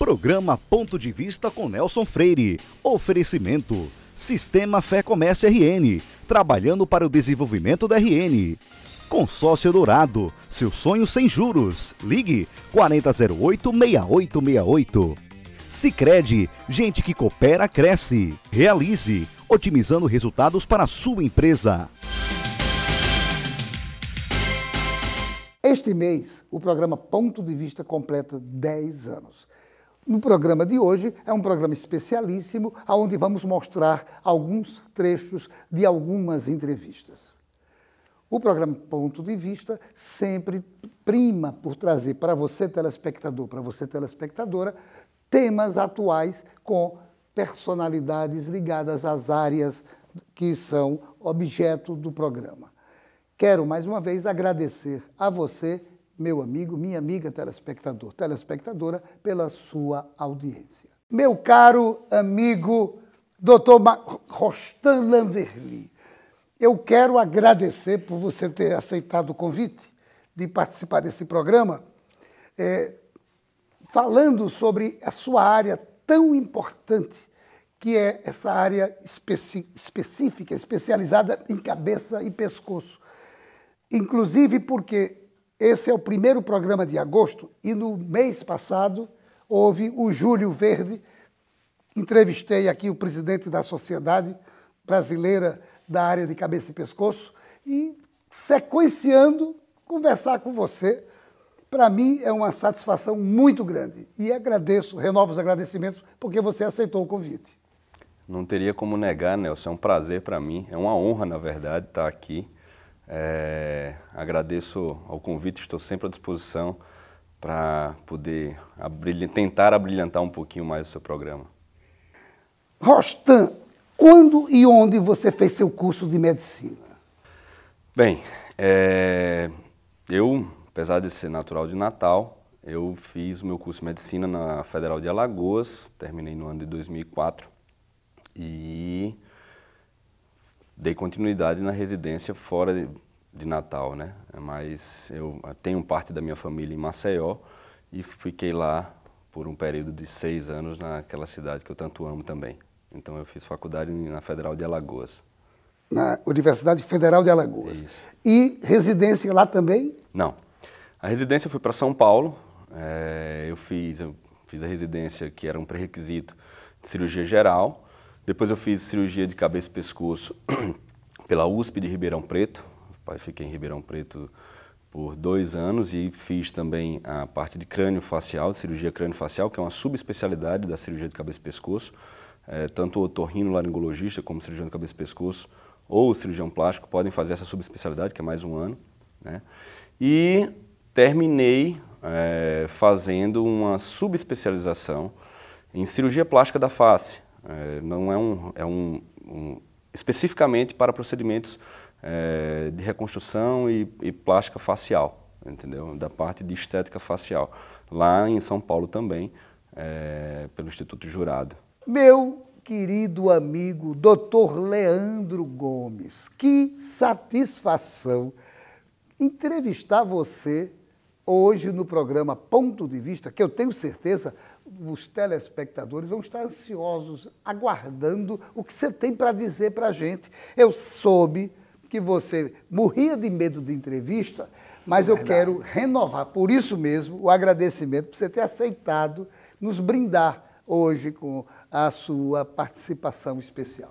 Programa Ponto de Vista com Nelson Freire. Oferecimento. Sistema Fé Comércio RN. Trabalhando para o desenvolvimento da RN. Consórcio Dourado. Seu sonho sem juros. Ligue 4008-6868. Sicredi, gente que coopera cresce. Realize, otimizando resultados para a sua empresa. Este mês, o programa Ponto de Vista completa 10 anos. No programa de hoje é um programa especialíssimo, onde vamos mostrar alguns trechos de algumas entrevistas. O programa Ponto de Vista sempre prima por trazer para você, telespectador, para você, telespectadora, temas atuais com personalidades ligadas às áreas que são objeto do programa. Quero mais uma vez agradecer a você meu amigo, minha amiga telespectador, telespectadora, pela sua audiência. Meu caro amigo Dr. Rostan Lanverly, eu quero agradecer por você ter aceitado o convite de participar desse programa, é, falando sobre a sua área tão importante que é essa área específica, especializada em cabeça e pescoço. Inclusive porque esse é o primeiro programa de agosto e no mês passado houve o Júlio Verde. Entrevistei aqui o presidente da Sociedade Brasileira da área de cabeça e pescoço e sequenciando conversar com você. Para mim é uma satisfação muito grande e agradeço, renovo os agradecimentos porque você aceitou o convite. Não teria como negar, Nelson. É um prazer para mim, é uma honra, na verdade, estar aqui é, agradeço ao convite, estou sempre à disposição para poder tentar abrilhantar um pouquinho mais o seu programa. Rostan, quando e onde você fez seu curso de medicina? Bem, é, eu, apesar de ser natural de Natal, eu fiz o meu curso de medicina na Federal de Alagoas, terminei no ano de 2004 e dei continuidade na residência fora de, de Natal, né? Mas eu tenho parte da minha família em Maceió e fiquei lá por um período de seis anos naquela cidade que eu tanto amo também. Então eu fiz faculdade na Federal de Alagoas. Na Universidade Federal de Alagoas. Isso. E residência lá também? Não. A residência eu fui para São Paulo. É, eu, fiz, eu fiz a residência que era um pré-requisito de cirurgia geral. Depois eu fiz cirurgia de cabeça e pescoço pela USP de Ribeirão Preto. Fiquei em Ribeirão Preto por dois anos e fiz também a parte de crânio facial, cirurgia crânio facial, que é uma subespecialidade da cirurgia de cabeça e pescoço. É, tanto o otorrino laringologista como o cirurgião de cabeça e pescoço ou o cirurgião plástico podem fazer essa subespecialidade, que é mais um ano. Né? E terminei é, fazendo uma subespecialização em cirurgia plástica da face, é, não é um, é um, um especificamente para procedimentos é, de reconstrução e, e, plástica facial, entendeu? Da parte de estética facial. Lá em São Paulo também, é, pelo Instituto Jurado. Meu querido amigo Dr. Leandro Gomes, que satisfação entrevistar você hoje no programa Ponto de Vista, que eu tenho certeza os telespectadores vão estar ansiosos, aguardando o que você tem para dizer para a gente. Eu soube que você morria de medo de entrevista, mas é eu quero renovar, por isso mesmo, o agradecimento por você ter aceitado nos brindar hoje com a sua participação especial.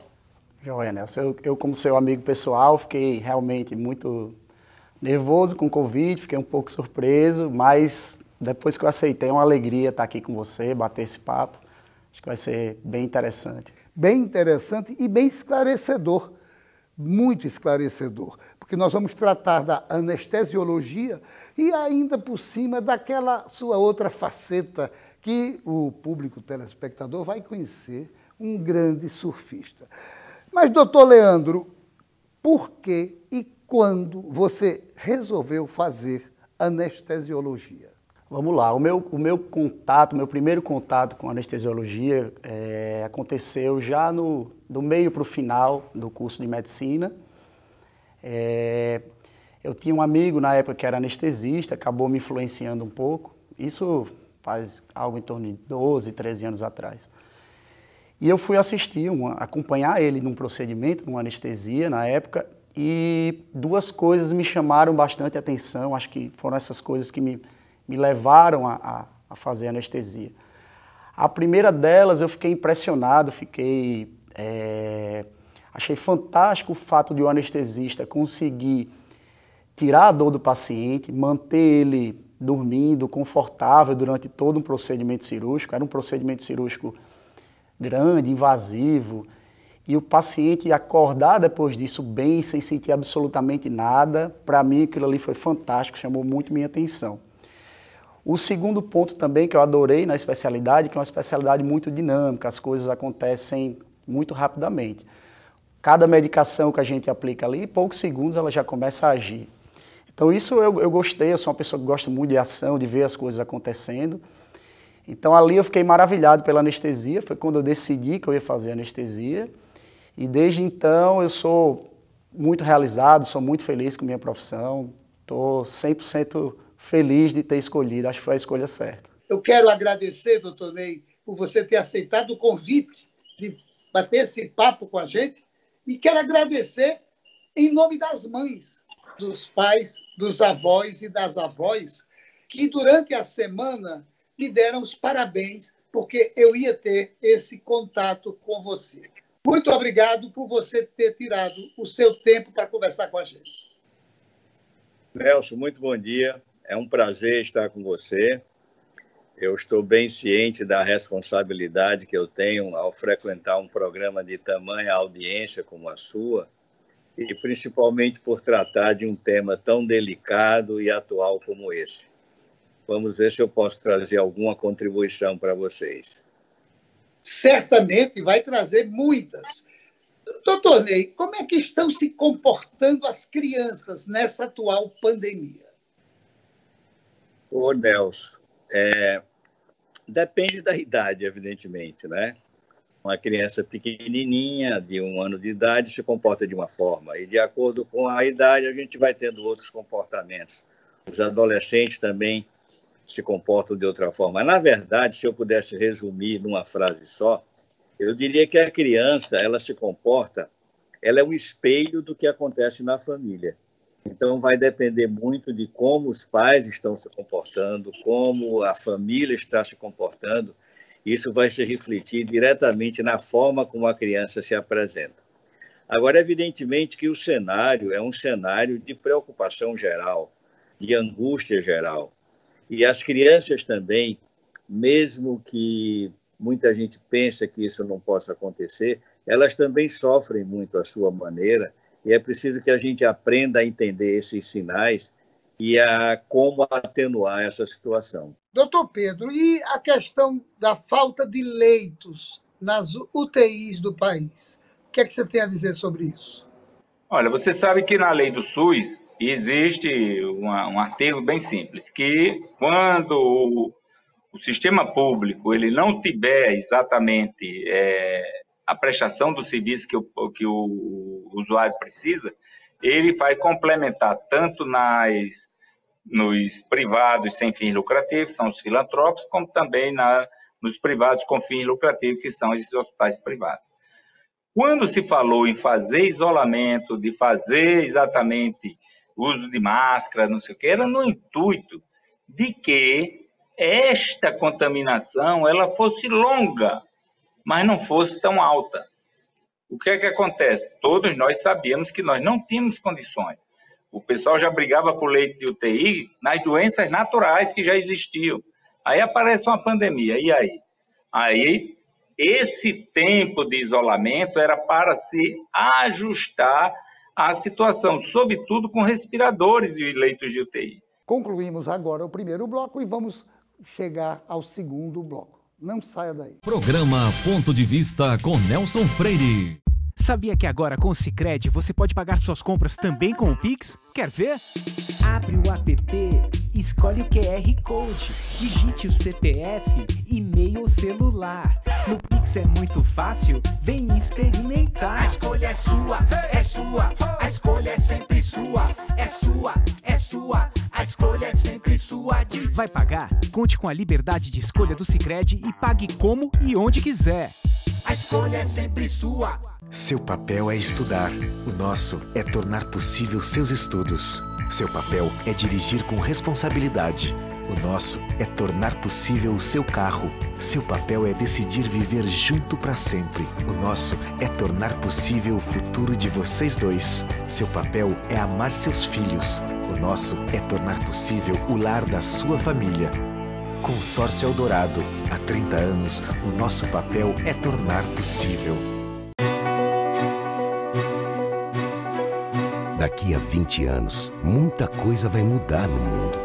Joia, Nelson. Eu, eu, como seu amigo pessoal, fiquei realmente muito nervoso com o convite, fiquei um pouco surpreso, mas depois que eu aceitei, é uma alegria estar aqui com você, bater esse papo. Acho que vai ser bem interessante. Bem interessante e bem esclarecedor. Muito esclarecedor. Porque nós vamos tratar da anestesiologia e ainda por cima daquela sua outra faceta que o público telespectador vai conhecer, um grande surfista. Mas, doutor Leandro, por que e quando você resolveu fazer anestesiologia? Vamos lá, o meu, o meu contato, meu primeiro contato com anestesiologia é, aconteceu já no, do meio para o final do curso de medicina. É, eu tinha um amigo na época que era anestesista, acabou me influenciando um pouco. Isso faz algo em torno de 12, 13 anos atrás. E eu fui assistir, uma, acompanhar ele num procedimento, numa anestesia na época, e duas coisas me chamaram bastante atenção, acho que foram essas coisas que me me levaram a, a, a fazer anestesia. A primeira delas eu fiquei impressionado, fiquei. É, achei fantástico o fato de o um anestesista conseguir tirar a dor do paciente, manter ele dormindo, confortável durante todo um procedimento cirúrgico. Era um procedimento cirúrgico grande, invasivo, e o paciente acordar depois disso bem, sem sentir absolutamente nada, para mim aquilo ali foi fantástico, chamou muito minha atenção. O segundo ponto também que eu adorei na especialidade, que é uma especialidade muito dinâmica, as coisas acontecem muito rapidamente. Cada medicação que a gente aplica ali, em poucos segundos ela já começa a agir. Então isso eu, eu gostei, eu sou uma pessoa que gosta muito de ação, de ver as coisas acontecendo. Então ali eu fiquei maravilhado pela anestesia, foi quando eu decidi que eu ia fazer anestesia. E desde então eu sou muito realizado, sou muito feliz com minha profissão, estou 100% feliz de ter escolhido. Acho que foi a escolha certa. Eu quero agradecer, doutor Ney, por você ter aceitado o convite de bater esse papo com a gente. E quero agradecer em nome das mães, dos pais, dos avós e das avós, que durante a semana me deram os parabéns, porque eu ia ter esse contato com você. Muito obrigado por você ter tirado o seu tempo para conversar com a gente. Nelson, muito bom dia é um prazer estar com você. Eu estou bem ciente da responsabilidade que eu tenho ao frequentar um programa de tamanha audiência como a sua, e principalmente por tratar de um tema tão delicado e atual como esse. Vamos ver se eu posso trazer alguma contribuição para vocês. Certamente vai trazer muitas. Doutor Ney, como é que estão se comportando as crianças nessa atual pandemia? Ô, Nelson, é, depende da idade, evidentemente, né? Uma criança pequenininha, de um ano de idade, se comporta de uma forma. E, de acordo com a idade, a gente vai tendo outros comportamentos. Os adolescentes também se comportam de outra forma. Na verdade, se eu pudesse resumir numa frase só, eu diria que a criança, ela se comporta, ela é um espelho do que acontece na família. Então, vai depender muito de como os pais estão se comportando, como a família está se comportando. Isso vai se refletir diretamente na forma como a criança se apresenta. Agora, evidentemente que o cenário é um cenário de preocupação geral, de angústia geral. E as crianças também, mesmo que muita gente pense que isso não possa acontecer, elas também sofrem muito à sua maneira e é preciso que a gente aprenda a entender esses sinais e a como atenuar essa situação. Doutor Pedro, e a questão da falta de leitos nas UTIs do país? O que é que você tem a dizer sobre isso? Olha, você sabe que na lei do SUS existe uma, um artigo bem simples, que quando o, o sistema público ele não tiver exatamente é, a prestação do serviço que o, que o usuário precisa, ele vai complementar tanto nas nos privados sem fins lucrativos, são os filantrópicos, como também na, nos privados com fins lucrativos, que são esses hospitais privados. Quando se falou em fazer isolamento, de fazer exatamente uso de máscara, não sei o que, era no intuito de que esta contaminação ela fosse longa, mas não fosse tão alta. O que é que acontece? Todos nós sabíamos que nós não tínhamos condições. O pessoal já brigava por leite de UTI nas doenças naturais que já existiam. Aí aparece uma pandemia, e aí? Aí, esse tempo de isolamento era para se ajustar à situação, sobretudo com respiradores e leitos de UTI. Concluímos agora o primeiro bloco e vamos chegar ao segundo bloco. Não saia daí. Programa Ponto de Vista com Nelson Freire. Sabia que agora com o Cicred você pode pagar suas compras também com o Pix? Quer ver? Abre o app Escolhe o QR Code, digite o CPF, e-mail ou celular. No Pix é muito fácil, vem experimentar. A escolha é sua, é sua, a escolha é sempre sua, é sua, é sua. A escolha é sempre sua. De... Vai pagar? Conte com a liberdade de escolha do Cicred e pague como e onde quiser. A escolha é sempre sua. Seu papel é estudar. O nosso é tornar possível seus estudos. Seu papel é dirigir com responsabilidade. O nosso é tornar possível o seu carro. Seu papel é decidir viver junto para sempre. O nosso é tornar possível o futuro de vocês dois. Seu papel é amar seus filhos. O nosso é tornar possível o lar da sua família. Consórcio Eldorado. Há 30 anos, o nosso papel é tornar possível. Daqui a 20 anos, muita coisa vai mudar no mundo.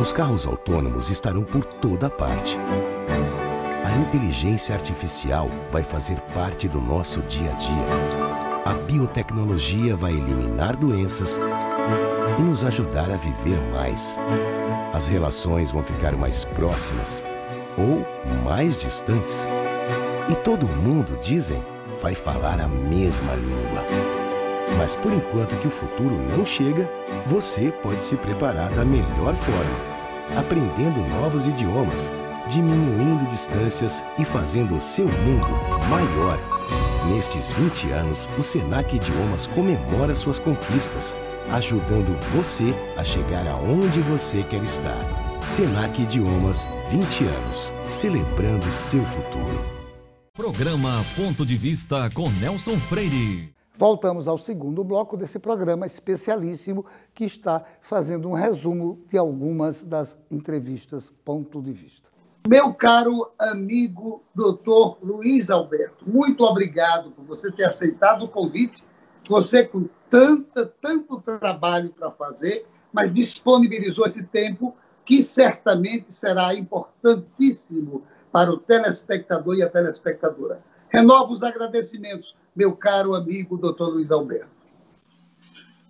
Os carros autônomos estarão por toda parte. A inteligência artificial vai fazer parte do nosso dia a dia. A biotecnologia vai eliminar doenças e nos ajudar a viver mais. As relações vão ficar mais próximas ou mais distantes. E todo mundo, dizem, vai falar a mesma língua. Mas por enquanto que o futuro não chega, você pode se preparar da melhor forma, aprendendo novos idiomas, diminuindo distâncias e fazendo o seu mundo maior. Nestes 20 anos, o Senac Idiomas comemora suas conquistas, ajudando você a chegar aonde você quer estar. Senac Idiomas, 20 anos, celebrando seu futuro. Programa Ponto de Vista com Nelson Freire. Voltamos ao segundo bloco desse programa especialíssimo que está fazendo um resumo de algumas das entrevistas Ponto de Vista. Meu caro amigo doutor Luiz Alberto, muito obrigado por você ter aceitado o convite. Você com tanta, tanto trabalho para fazer, mas disponibilizou esse tempo que certamente será importantíssimo para o telespectador e a telespectadora. Renovo os agradecimentos, meu caro amigo doutor Luiz Alberto.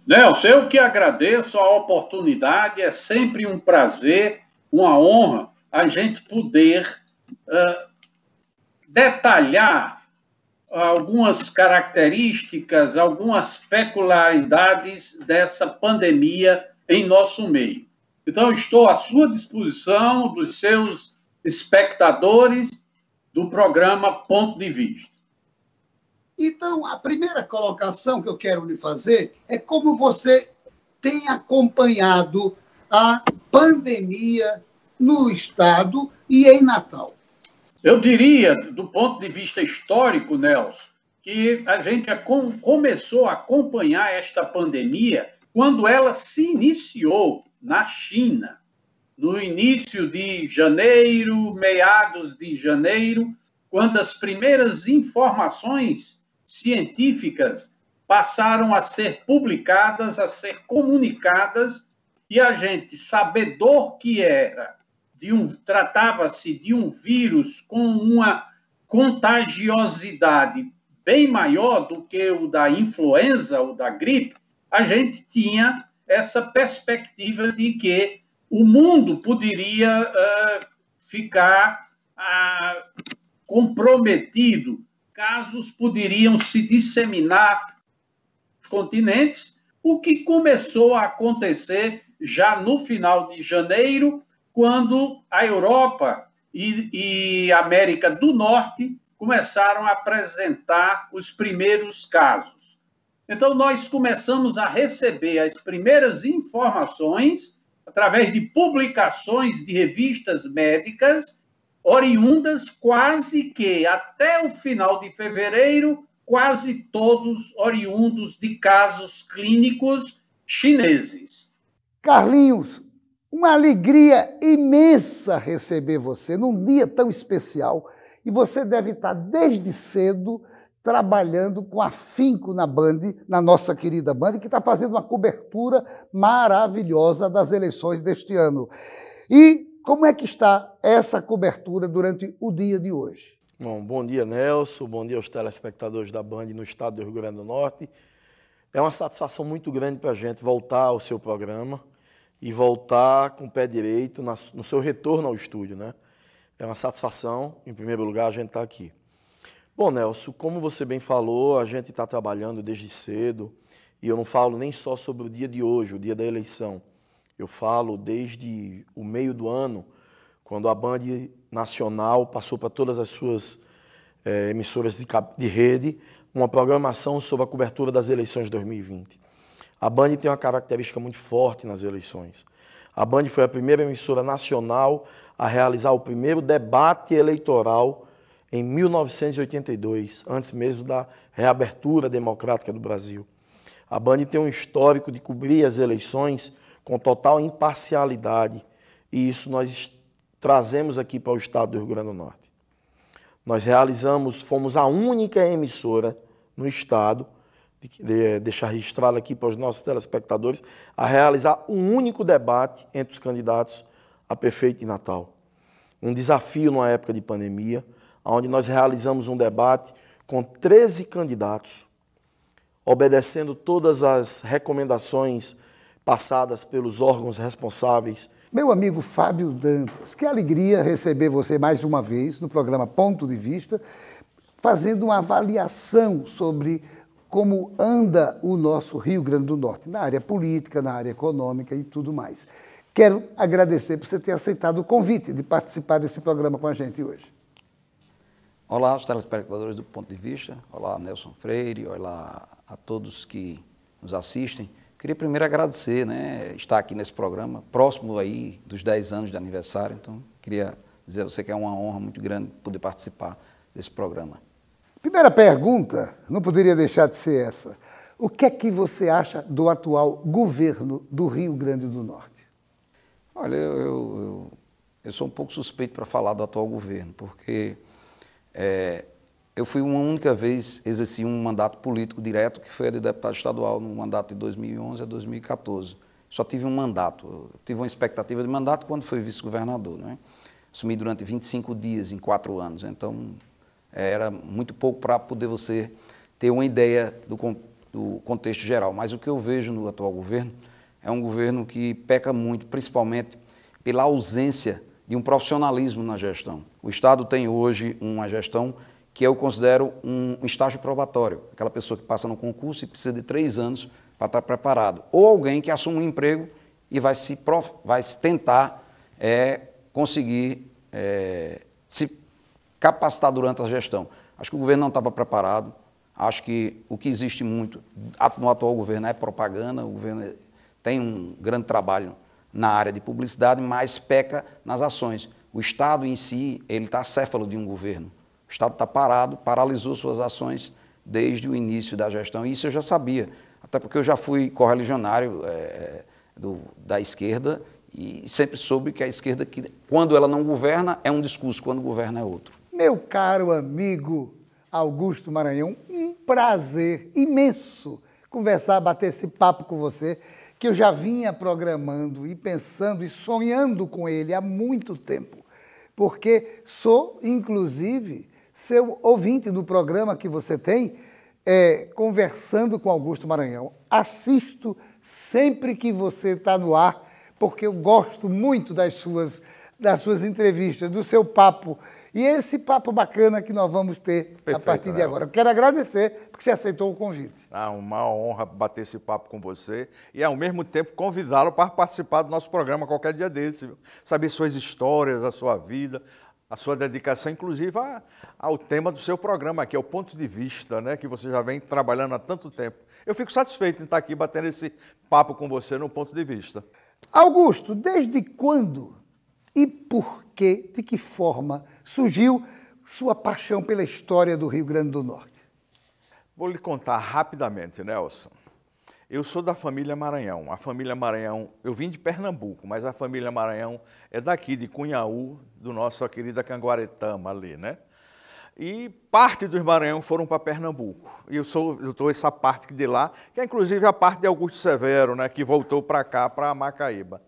Nelson, eu que agradeço a oportunidade, é sempre um prazer, uma honra a gente poder uh, detalhar algumas características, algumas peculiaridades dessa pandemia em nosso meio. Então, estou à sua disposição, dos seus espectadores do programa Ponto de Vista. Então, a primeira colocação que eu quero lhe fazer é como você tem acompanhado a pandemia no Estado e em Natal. Eu diria, do ponto de vista histórico, Nelson, que a gente é começou a acompanhar esta pandemia quando ela se iniciou na China no início de janeiro, meados de janeiro, quando as primeiras informações científicas passaram a ser publicadas, a ser comunicadas, e a gente, sabedor que era, de um tratava-se de um vírus com uma contagiosidade bem maior do que o da influenza ou da gripe, a gente tinha essa perspectiva de que o mundo poderia uh, ficar uh, comprometido, casos poderiam se disseminar continentes, o que começou a acontecer já no final de janeiro, quando a Europa e, e América do Norte começaram a apresentar os primeiros casos. Então, nós começamos a receber as primeiras informações através de publicações de revistas médicas, oriundas quase que até o final de fevereiro, quase todos oriundos de casos clínicos chineses. Carlinhos, uma alegria imensa receber você num dia tão especial e você deve estar desde cedo trabalhando com afinco na Band, na nossa querida Band, que está fazendo uma cobertura maravilhosa das eleições deste ano. E como é que está essa cobertura durante o dia de hoje? Bom, bom dia, Nelson. Bom dia aos telespectadores da Band no estado do Rio Grande do Norte. É uma satisfação muito grande para a gente voltar ao seu programa e voltar com o pé direito no seu retorno ao estúdio, né? É uma satisfação, em primeiro lugar, a gente estar tá aqui. Bom, Nelson, como você bem falou, a gente está trabalhando desde cedo e eu não falo nem só sobre o dia de hoje, o dia da eleição. Eu falo desde o meio do ano, quando a Band Nacional passou para todas as suas eh, emissoras de, de rede uma programação sobre a cobertura das eleições de 2020. A Band tem uma característica muito forte nas eleições. A Band foi a primeira emissora nacional a realizar o primeiro debate eleitoral em 1982, antes mesmo da reabertura democrática do Brasil. A Band tem um histórico de cobrir as eleições com total imparcialidade e isso nós trazemos aqui para o estado do Rio Grande do Norte. Nós realizamos, fomos a única emissora no estado, de, de, eh, deixar registrado aqui para os nossos telespectadores, a realizar um único debate entre os candidatos a prefeito de Natal. Um desafio numa época de pandemia, onde nós realizamos um debate com 13 candidatos, obedecendo todas as recomendações passadas pelos órgãos responsáveis. Meu amigo Fábio Dantas, que alegria receber você mais uma vez no programa Ponto de Vista, fazendo uma avaliação sobre como anda o nosso Rio Grande do Norte, na área política, na área econômica e tudo mais. Quero agradecer por você ter aceitado o convite de participar desse programa com a gente hoje. Olá aos telespectadores do Ponto de Vista, olá Nelson Freire, olá a todos que nos assistem. Queria primeiro agradecer, né, estar aqui nesse programa, próximo aí dos 10 anos de aniversário, então queria dizer a você que é uma honra muito grande poder participar desse programa. Primeira pergunta, não poderia deixar de ser essa. O que é que você acha do atual governo do Rio Grande do Norte? Olha, eu, eu, eu sou um pouco suspeito para falar do atual governo, porque é, eu fui uma única vez, exerci um mandato político direto, que foi de deputado estadual, no mandato de 2011 a 2014. Só tive um mandato, eu tive uma expectativa de mandato quando fui vice-governador. Né? Assumi durante 25 dias em quatro anos, então é, era muito pouco para poder você ter uma ideia do, do contexto geral. Mas o que eu vejo no atual governo é um governo que peca muito, principalmente pela ausência de um profissionalismo na gestão. O Estado tem hoje uma gestão que eu considero um estágio probatório, aquela pessoa que passa no concurso e precisa de três anos para estar preparado, ou alguém que assume um emprego e vai se prof... vai se tentar é, conseguir é, se capacitar durante a gestão. Acho que o governo não estava preparado. Acho que o que existe muito no atual governo é propaganda. O governo tem um grande trabalho na área de publicidade, mas peca nas ações. O Estado em si, ele está acéfalo de um governo. O Estado está parado, paralisou suas ações desde o início da gestão. Isso eu já sabia, até porque eu já fui correligionário é, do, da esquerda e sempre soube que a esquerda, que, quando ela não governa, é um discurso, quando governa é outro. Meu caro amigo Augusto Maranhão, um prazer imenso conversar, bater esse papo com você que eu já vinha programando e pensando e sonhando com ele há muito tempo, porque sou, inclusive, seu ouvinte do programa que você tem, é, conversando com Augusto Maranhão. Assisto sempre que você está no ar, porque eu gosto muito das suas, das suas entrevistas, do seu papo. E esse papo bacana que nós vamos ter Perfeito, a partir de agora. Quero agradecer que você aceitou o convite. Ah, uma honra bater esse papo com você e, ao mesmo tempo, convidá-lo para participar do nosso programa qualquer dia desse. Viu? Saber suas histórias, a sua vida, a sua dedicação, inclusive, a, ao tema do seu programa, que é o ponto de vista, né, que você já vem trabalhando há tanto tempo. Eu fico satisfeito em estar aqui batendo esse papo com você no ponto de vista. Augusto, desde quando e por que, de que forma surgiu sua paixão pela história do Rio Grande do Norte? Vou lhe contar rapidamente, Nelson. Eu sou da família Maranhão. A família Maranhão, eu vim de Pernambuco, mas a família Maranhão é daqui, de Cunhaú, do nosso querida Canguaretama ali, né? E parte dos Maranhão foram para Pernambuco. E eu sou, eu estou essa parte de lá, que é inclusive a parte de Augusto Severo, né? Que voltou para cá, para Macaíba.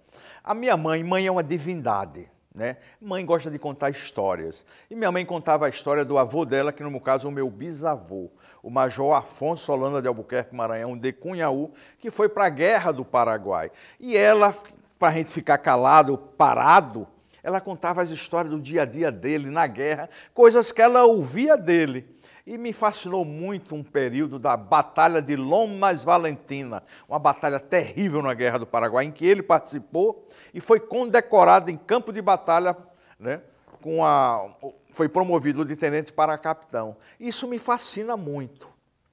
A minha mãe, mãe é uma divindade. Né? Mãe gosta de contar histórias. E minha mãe contava a história do avô dela, que no meu caso é o meu bisavô, o Major Afonso Holanda de Albuquerque Maranhão de Cunhaú, que foi para a Guerra do Paraguai. E ela, para a gente ficar calado, parado, ela contava as histórias do dia a dia dele na guerra, coisas que ela ouvia dele. E me fascinou muito um período da Batalha de Lomas Valentina, uma batalha terrível na Guerra do Paraguai, em que ele participou e foi condecorado em campo de batalha, né, com a, foi promovido de tenente para capitão. Isso me fascina muito.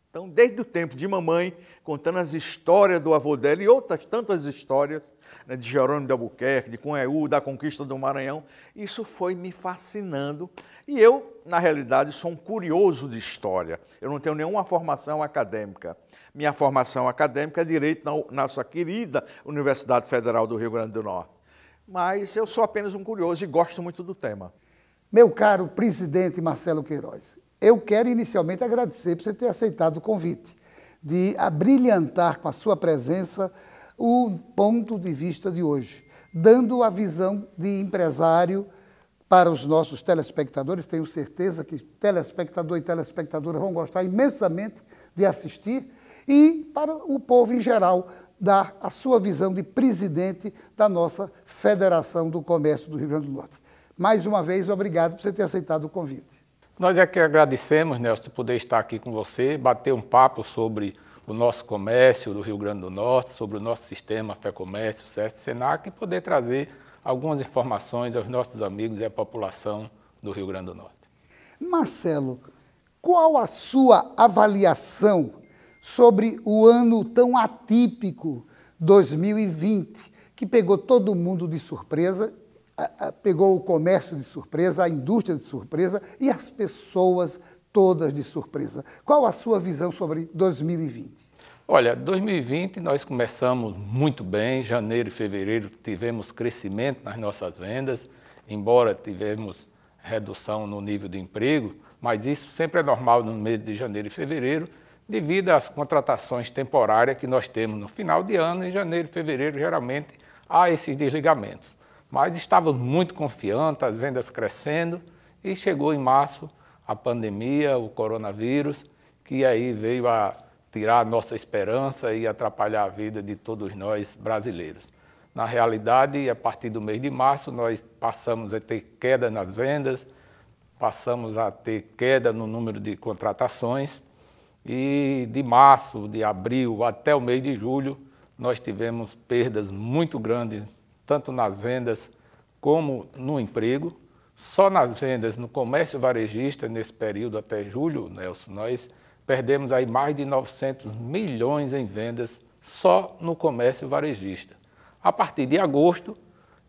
Então, desde o tempo de mamãe, contando as histórias do avô dela e outras tantas histórias, né, de Jerônimo de Albuquerque, de Cunhaú, da conquista do Maranhão. Isso foi me fascinando. E eu, na realidade, sou um curioso de história. Eu não tenho nenhuma formação acadêmica. Minha formação acadêmica é direito na nossa querida Universidade Federal do Rio Grande do Norte. Mas eu sou apenas um curioso e gosto muito do tema. Meu caro presidente Marcelo Queiroz, eu quero inicialmente agradecer por você ter aceitado o convite de abrilhantar com a sua presença o ponto de vista de hoje, dando a visão de empresário para os nossos telespectadores. Tenho certeza que telespectador e telespectadora vão gostar imensamente de assistir e para o povo em geral dar a sua visão de presidente da nossa Federação do Comércio do Rio Grande do Norte. Mais uma vez, obrigado por você ter aceitado o convite. Nós é que agradecemos, Nelson, poder estar aqui com você, bater um papo sobre o nosso comércio do Rio Grande do Norte, sobre o nosso sistema FEComércio, SESC, SENAC, e poder trazer algumas informações aos nossos amigos e à população do Rio Grande do Norte. Marcelo, qual a sua avaliação sobre o ano tão atípico 2020, que pegou todo mundo de surpresa, pegou o comércio de surpresa, a indústria de surpresa e as pessoas todas de surpresa. Qual a sua visão sobre 2020? Olha, 2020 nós começamos muito bem, janeiro e fevereiro tivemos crescimento nas nossas vendas, embora tivemos redução no nível de emprego, mas isso sempre é normal no mês de janeiro e fevereiro, devido às contratações temporárias que nós temos no final de ano, em janeiro e fevereiro geralmente há esses desligamentos. Mas estávamos muito confiantes, as vendas crescendo, e chegou em março, a pandemia, o coronavírus, que aí veio a tirar a nossa esperança e atrapalhar a vida de todos nós brasileiros. Na realidade, a partir do mês de março, nós passamos a ter queda nas vendas, passamos a ter queda no número de contratações e de março, de abril até o mês de julho, nós tivemos perdas muito grandes, tanto nas vendas como no emprego. Só nas vendas no comércio varejista, nesse período até julho, Nelson, nós perdemos aí mais de 900 milhões em vendas só no comércio varejista. A partir de agosto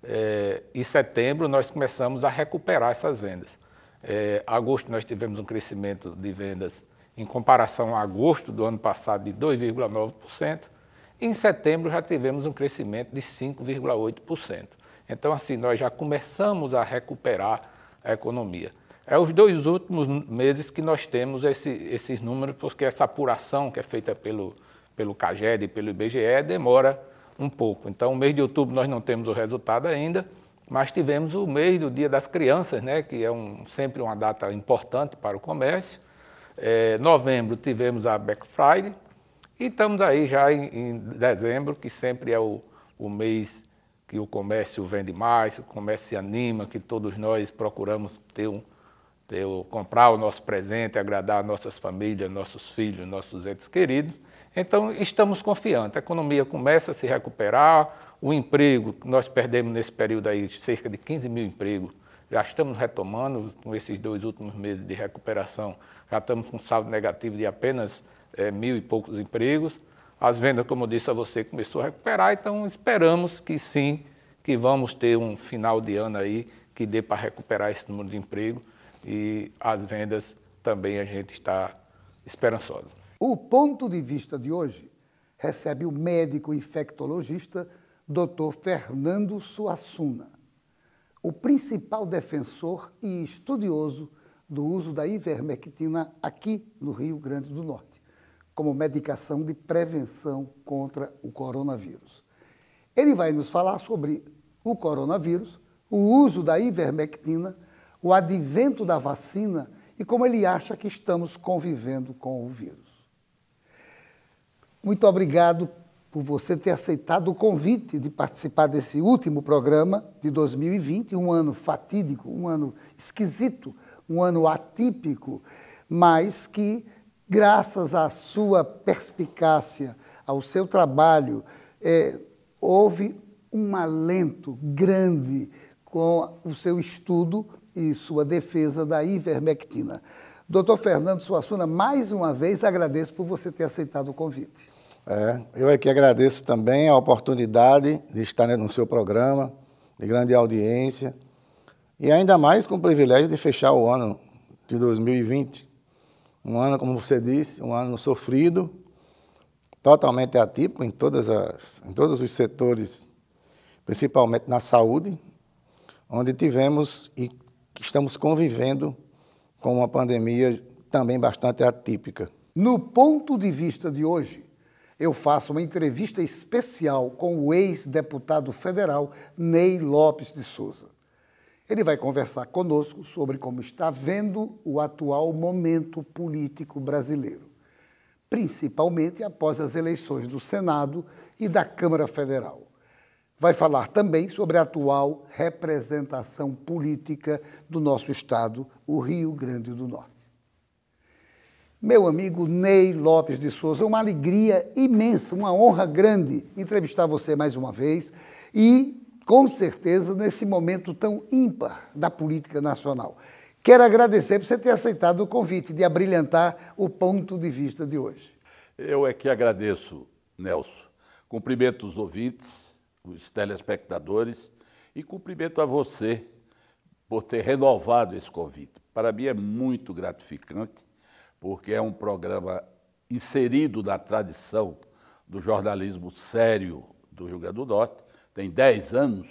eh, e setembro, nós começamos a recuperar essas vendas. Eh, agosto, nós tivemos um crescimento de vendas em comparação a agosto do ano passado de 2,9%. Em setembro, já tivemos um crescimento de 5,8%. Então, assim, nós já começamos a recuperar a economia. É os dois últimos meses que nós temos esse, esses números, porque essa apuração que é feita pelo, pelo CAGED e pelo IBGE demora um pouco. Então, o mês de outubro nós não temos o resultado ainda, mas tivemos o mês do Dia das Crianças, né, que é um, sempre uma data importante para o comércio. É, novembro tivemos a Black Friday e estamos aí já em, em dezembro, que sempre é o, o mês que o comércio vende mais, o comércio se anima, que todos nós procuramos ter um, ter, um, comprar o nosso presente, agradar nossas famílias, nossos filhos, nossos entes queridos. Então, estamos confiantes. A economia começa a se recuperar, o emprego, nós perdemos nesse período aí cerca de 15 mil empregos, já estamos retomando, com esses dois últimos meses de recuperação, já estamos com um saldo negativo de apenas é, mil e poucos empregos. As vendas, como eu disse a você, começou a recuperar, então esperamos que sim, que vamos ter um final de ano aí que dê para recuperar esse número de emprego e as vendas também a gente está esperançosa. O ponto de vista de hoje recebe o médico infectologista Dr. Fernando Suassuna, o principal defensor e estudioso do uso da ivermectina aqui no Rio Grande do Norte como medicação de prevenção contra o coronavírus. Ele vai nos falar sobre o coronavírus, o uso da ivermectina, o advento da vacina e como ele acha que estamos convivendo com o vírus. Muito obrigado por você ter aceitado o convite de participar desse último programa de 2020, um ano fatídico, um ano esquisito, um ano atípico, mas que graças à sua perspicácia, ao seu trabalho, é, houve um alento grande com o seu estudo e sua defesa da ivermectina. Doutor Fernando Suassuna, mais uma vez agradeço por você ter aceitado o convite. É, eu é que agradeço também a oportunidade de estar no seu programa, de grande audiência, e ainda mais com o privilégio de fechar o ano de 2020 um ano, como você disse, um ano sofrido, totalmente atípico em, todas as, em todos os setores, principalmente na saúde, onde tivemos e estamos convivendo com uma pandemia também bastante atípica. No ponto de vista de hoje, eu faço uma entrevista especial com o ex-deputado federal Ney Lopes de Souza. Ele vai conversar conosco sobre como está vendo o atual momento político brasileiro, principalmente após as eleições do Senado e da Câmara Federal. Vai falar também sobre a atual representação política do nosso estado, o Rio Grande do Norte. Meu amigo Ney Lopes de Souza, uma alegria imensa, uma honra grande entrevistar você mais uma vez e com certeza, nesse momento tão ímpar da política nacional. Quero agradecer por você ter aceitado o convite de abrilhantar o ponto de vista de hoje. Eu é que agradeço, Nelson. Cumprimento os ouvintes, os telespectadores e cumprimento a você por ter renovado esse convite. Para mim é muito gratificante, porque é um programa inserido na tradição do jornalismo sério do Rio Grande do Norte tem 10 anos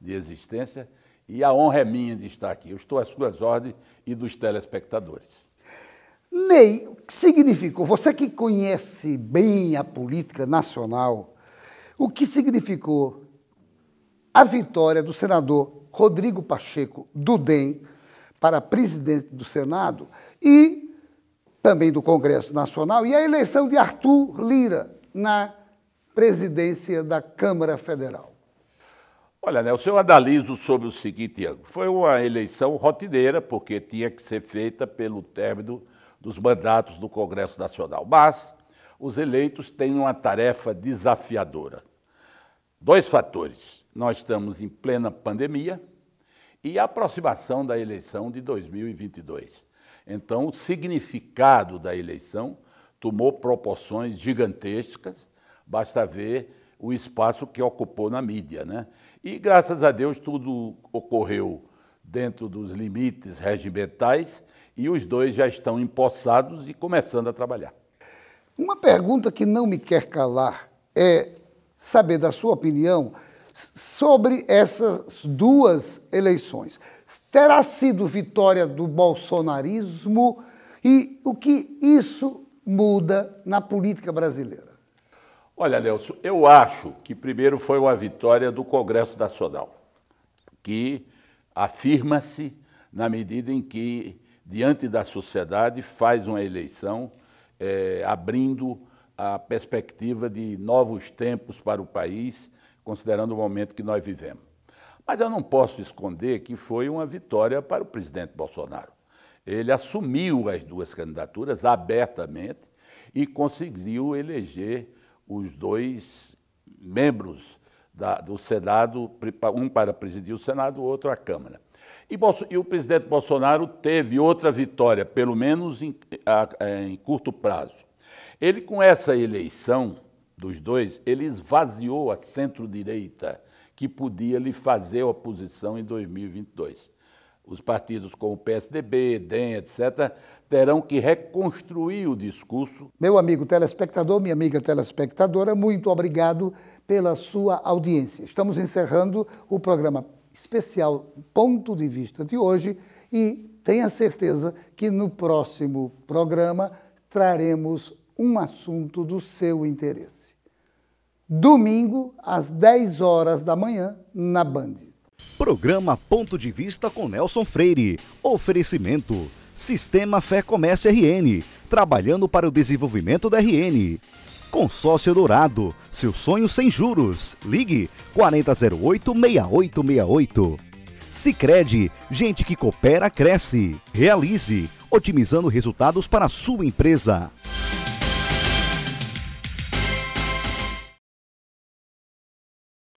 de existência e a honra é minha de estar aqui. Eu estou às suas ordens e dos telespectadores. Ney, o que significou, você que conhece bem a política nacional, o que significou a vitória do senador Rodrigo Pacheco do DEM para presidente do Senado e também do Congresso Nacional e a eleição de Arthur Lira na presidência da Câmara Federal? Olha, né? O senhor analiso sobre o seguinte ângulo. Foi uma eleição rotineira, porque tinha que ser feita pelo término dos mandatos do Congresso Nacional. Mas os eleitos têm uma tarefa desafiadora. Dois fatores. Nós estamos em plena pandemia e a aproximação da eleição de 2022. Então, o significado da eleição tomou proporções gigantescas. Basta ver o espaço que ocupou na mídia. Né? E graças a Deus tudo ocorreu dentro dos limites regimentais e os dois já estão empossados e começando a trabalhar. Uma pergunta que não me quer calar é saber da sua opinião sobre essas duas eleições. Terá sido vitória do bolsonarismo e o que isso muda na política brasileira? Olha, Nelson, eu acho que primeiro foi uma vitória do Congresso Nacional, que afirma-se na medida em que, diante da sociedade, faz uma eleição é, abrindo a perspectiva de novos tempos para o país, considerando o momento que nós vivemos. Mas eu não posso esconder que foi uma vitória para o presidente Bolsonaro. Ele assumiu as duas candidaturas abertamente e conseguiu eleger os dois membros da, do Senado, um para presidir o Senado, o outro a Câmara. E, e o presidente Bolsonaro teve outra vitória, pelo menos em, é, em curto prazo. Ele, com essa eleição dos dois, ele esvaziou a centro-direita que podia lhe fazer oposição em 2022. Os partidos como PSDB, DEM, etc., terão que reconstruir o discurso. Meu amigo telespectador, minha amiga telespectadora, muito obrigado pela sua audiência. Estamos encerrando o programa especial Ponto de Vista de hoje e tenha certeza que no próximo programa traremos um assunto do seu interesse. Domingo, às 10 horas da manhã, na Band. Programa Ponto de Vista com Nelson Freire. Oferecimento. Sistema Fé Comércio RN. Trabalhando para o desenvolvimento da RN. Consórcio Dourado. Seu sonho sem juros. Ligue 4008-6868. Sicredi, gente que coopera, cresce. Realize, otimizando resultados para a sua empresa.